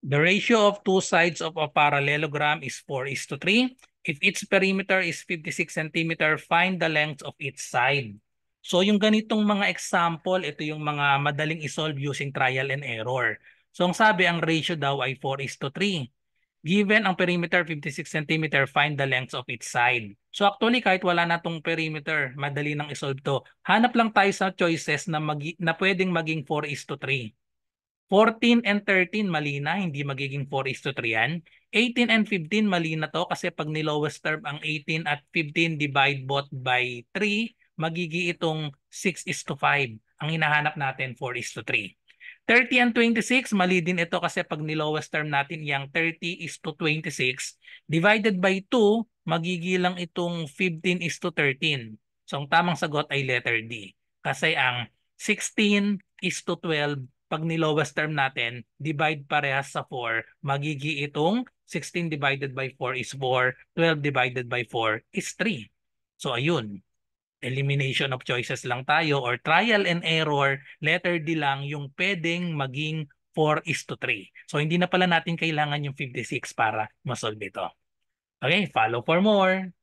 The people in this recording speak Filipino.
The ratio of two sides of a parallelogram is 4 is to 3. If its perimeter is 56 cm, find the length of its side. So yung ganitong mga example, ito yung mga madaling isolve using trial and error. So ang sabi, ang ratio daw ay 4 is to 3. Given ang perimeter 56 cm, find the length of its side. So actually kahit wala na tong perimeter, madali nang isolve to. Hanap lang tayo sa choices na, magi na pwedeng maging 4 is to 3. 14 and 13 mali na, hindi magiging 4 is to 3 yan. 18 and 15 mali na to kasi pag nilowest term ang 18 at 15 divide both by 3, magiging itong 6 is to 5. Ang hinahanap natin 4 is to 3. 30 and 26, mali din ito kasi pag nilowest term natin yung 30 is to 26, divided by 2, magiging lang itong 15 is to 13. So ang tamang sagot ay letter D. Kasi ang 16 is to 12 pag nilowest term natin, divide parehas sa 4, magiging itong 16 divided by 4 is 4, 12 divided by 4 is 3. So ayun, elimination of choices lang tayo or trial and error, letter D lang yung pwedeng maging 4 is to 3. So hindi na pala natin kailangan yung 56 para masolve ito. Okay, follow for more.